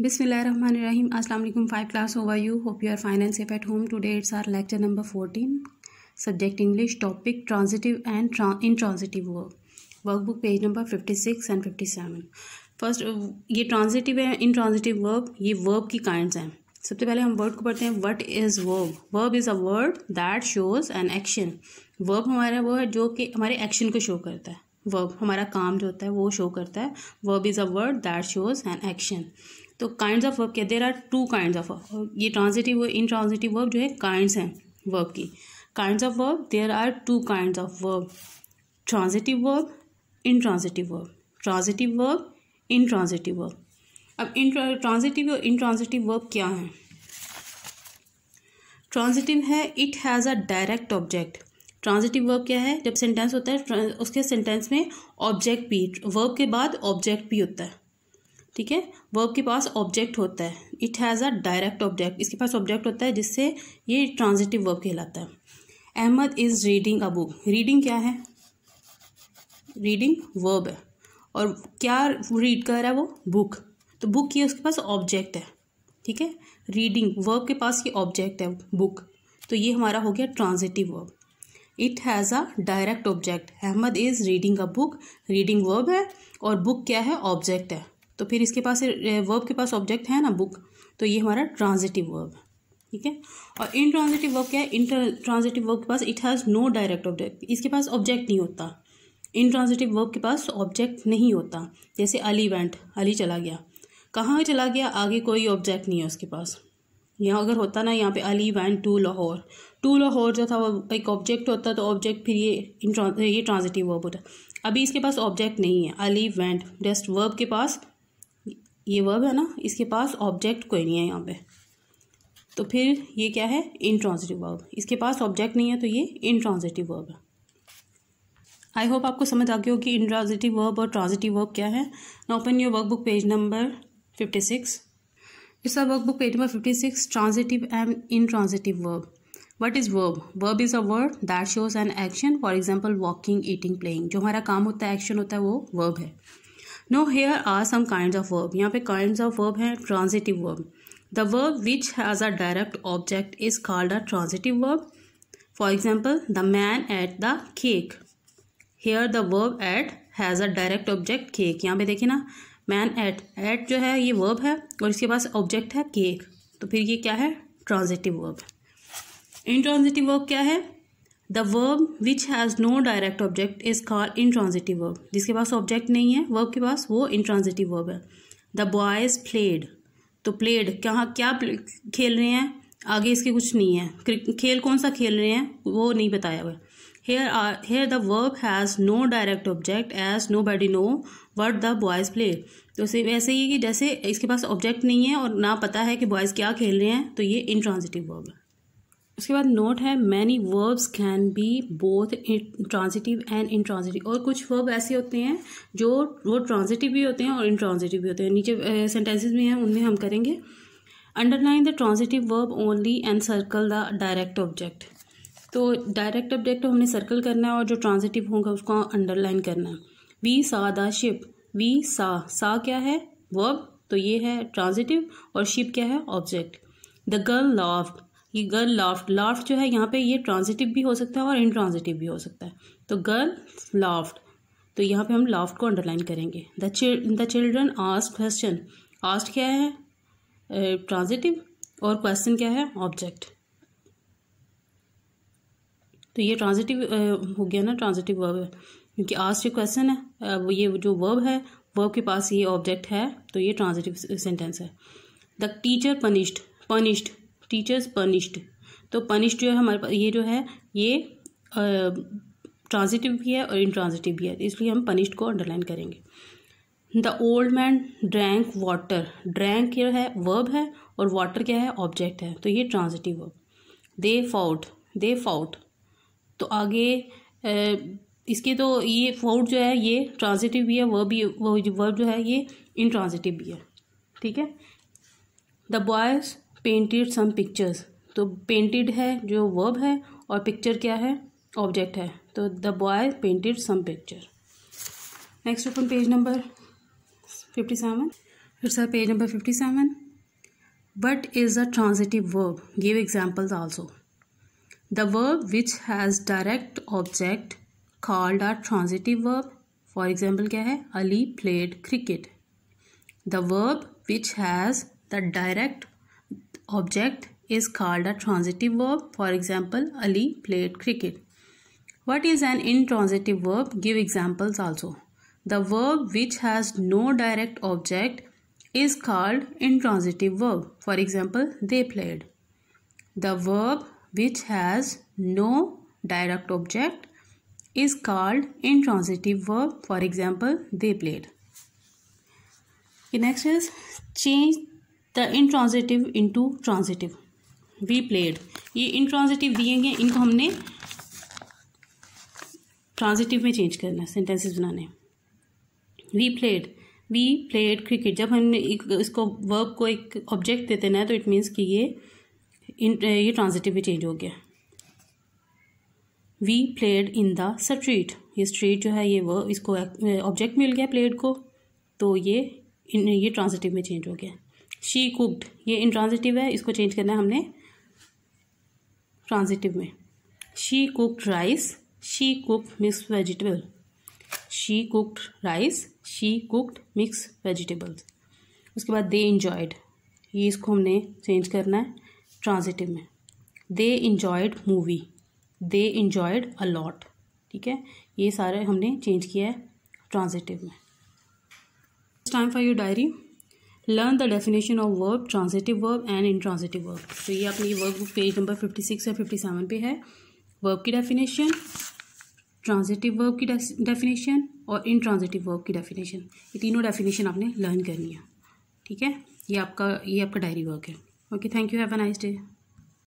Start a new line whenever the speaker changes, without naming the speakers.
बिसमीम अस्सलाम five class how are you hope you are fine and safe at home today's our lecture number fourteen subject English topic transitive and intransitive workbook page number fifty six and fifty seven first ये transitive है intransitive verb ये verb की kind हैं सबसे पहले हम word को पढ़ते हैं what is verb verb is a word that shows an action verb हमारा वो है जो कि हमारे एक्शन को शो करता है वर्ब हमारा काम जो होता है वो शो करता है verb is a word that shows an action तो काइंड ऑफ वर्ब क्या there are two kind of verb ये ट्रांजिटिव इन ट्रांजिटिव वर्ब जो है काइंड हैं वर्ब की kind of verb there are two kind of verb transitive verb transitive verb transitive verb transitive verb अब इन transitive और इन intransitive verb क्या है transitive है it has a direct object transitive verb क्या है जब सेंटेंस होता है उसके सेंटेंस में ऑब्जेक्ट भी वर्ब के बाद ऑब्जेक्ट भी होता है ठीक है वर्ब के पास ऑब्जेक्ट होता है it has a direct object इसके पास ऑब्जेक्ट होता है जिससे ये ट्रांजिटिव वर्ब कहलाता है Ahmad is reading a book reading क्या है रीडिंग वर्ब है और क्या रीड कर रहा है वो बुक तो बुक ये उसके पास ऑब्जेक्ट है ठीक है रीडिंग वर्ब के पास ये ऑब्जेक्ट है बुक तो ये हमारा हो गया transitive verb it has a direct object Ahmad is reading a book reading verb है और बुक क्या है ऑब्जेक्ट है तो फिर इसके पास वर्ब के पास ऑब्जेक्ट है ना बुक तो ये हमारा ट्रांजिटिव वर्ब ठीक है और इन ट्रांजिटिव वर्ब क्या है इन ट्रांजिटिव वर्ब के पास it has no direct object इसके पास ऑब्जेक्ट नहीं होता इन ट्रांजिटिव वर्ब के पास ऑब्जेक्ट नहीं होता जैसे अली वेंट अली चला गया कहाँ चला गया आगे कोई ऑब्जेक्ट नहीं है उसके पास यहाँ अगर होता ना यहाँ पे Ali went to Lahore to Lahore जो था वो एक ऑब्जेक्ट होता तो ऑब्जेक्ट फिर ये इन ये ट्रांजिटिव वर्ब होता अभी इसके पास ऑब्जेक्ट नहीं है अली वेंट जस्ट वर्ब के पास ये वर्ब है ना इसके पास ऑब्जेक्ट कोई नहीं है यहाँ पे तो फिर ये क्या है इनट्रांजिटिव वर्ब इसके पास ऑब्जेक्ट नहीं है तो ये ट्रांजिटिव वर्ब है आई होप आपको समझ आ गया हो कि इनट्रांजिटिव वर्ब और ट्रांजिटिव वर्ब क्या है ना open your book page number fifty six इसका book page number fifty six transitive and intransitive verb what is verb verb is a word that shows an action for example walking eating playing जो हमारा काम होता है action होता है वो verb है now here are some kind of verb यहाँ पे काइंड ऑफ वर्ब हैं transitive verb the verb which has a direct object is called a transitive verb for example the man ate the cake here the verb ate has a direct object cake यहाँ पे देखिए ना man eight eight जो है ये verb है और इसके पास ऑब्जेक्ट है केक तो फिर ये क्या है transitive verb intransitive verb क्या है the verb which has no direct object is call intransitive verb जिसके पास ऑब्जेक्ट नहीं है वर्ब के पास वो इंट्रांजिटिव वर्ब है द बॉयज़ प्लेड तो प्लेड कहाँ क्या खेल रहे हैं आगे इसके कुछ नहीं है खेल कौन सा खेल रहे हैं वो नहीं बताया हुआ here are here the verb has no direct object as nobody know what the boys play तो सिर्फ ऐसे ही कि जैसे इसके पास ऑब्जेक्ट नहीं है और ना पता है कि बॉयज़ क्या खेल रहे हैं तो ये इंट्रांजिटिव वर्ब है उसके बाद नोट है many verbs can be both transitive and intransitive और कुछ वर्ब ऐसे होते हैं जो वो ट्रांजिटिव भी होते हैं और इंट्रांजिटिव भी होते हैं नीचे सेंटेंसेस भी हैं उनमें हम करेंगे underline the transitive verb only and circle the direct object तो डायरेक्ट ऑब्जेक्ट हमने सर्कल करना है और जो ट्रांजिटिव होगा उसको अंडरलाइन करना है we saw the ship we saw सा क्या है वर्ब तो ये है ट्रांजिटिव और शिप क्या है ऑब्जेक्ट द गर्ल लाफ्ड कि गर्ल लाफ्ट लाफ्ट जो है यहाँ पे ये ट्रांजिटिव भी हो सकता है और इनट्रांजिटिव भी हो सकता है तो गर्ल लाफ्ट तो यहाँ पे हम लाफ्ट को अंडरलाइन करेंगे the the children asked question asked क्या है ट्रांजिटिव uh, और क्वेश्चन क्या है ऑब्जेक्ट तो ये ट्रांजिटिव uh, हो गया ना ट्रांजिटिव वर्ब है क्योंकि आस्ट जो क्वेश्चन है अब ये जो वर्ब है वर्ब के पास ये ऑब्जेक्ट है तो ये ट्रांजिटिव सेंटेंस है the teacher punished punished teachers punished तो पनिश्ड जो है हमारे पास ये जो है ये ट्रांजिटिव भी है और इंट्रांजिटिव भी है तो इसलिए हम पनिश्ड को अंडरलाइन करेंगे the old man drank water drank क्या है वर्ब है और वाटर क्या है ऑब्जेक्ट है तो ये transitive verb they fought they fought तो आगे इसके तो ये फाउट जो है ये ट्रांजिटिव भी है वर्ब भी वर्ब जो है ये इंट्रांजिटिव भी है ठीक है the boys painted some pictures तो पेंटेड है जो वर्ब है और पिक्चर क्या है ऑब्जेक्ट है तो the boy painted some picture next अपन पेज नंबर फिफ्टी सेवन फिर sir page number fifty seven what is a transitive verb give examples also the verb which has direct object called are transitive verb for example क्या है Ali played cricket the verb which has the direct object is called a transitive verb. For example, Ali played cricket. What is an intransitive verb? Give examples also. The verb which has no direct object is called intransitive verb. For example, they played. The verb which has no direct object is called intransitive verb. For example, they played. The next is change the into transitive we played ये intransitive दिए गए इनको हमने transitive में change करना है sentences बनाने we played we played cricket जब हमने इसको वर्ब को एक ऑब्जेक्ट देते ना तो इट मीन्स कि ये इन ये ट्रांजिटिव में चेंज हो गया we played in the street ये स्ट्रीट जो है ये वर्ब इसको ऑब्जेक्ट मिल गया प्लेड को तो ये इन ये ट्रांजिटिव में चेंज हो गया शी कुक्ड ये इंट्रांजिटिव है इसको चेंज करना है हमने ट्रांजिटिव में she cooked rice she cooked mix vegetable she cooked rice she cooked mix vegetables उसके बाद दे इंजॉयड ये इसको हमने चेंज करना है ट्रांजिटिव में they enjoyed movie they enjoyed a lot ठीक है ये सारे हमने चेंज किया है ट्रांजिटिव में time for your diary learn the definition of verb transitive verb and intransitive verb तो ये अपनी workbook page number fifty six या फिफ्टी सेवन पे है वर्ब की डेफिनेशन ट्रांजिटिव वर्ब की डेफिनेशन और इंट्रांजिटिव वर्ब की डेफिनेशन ये तीनों डेफिनेशन आपने लर्न करनी है ठीक है ये आपका ये आपका डायरी वर्क है okay thank you have a nice day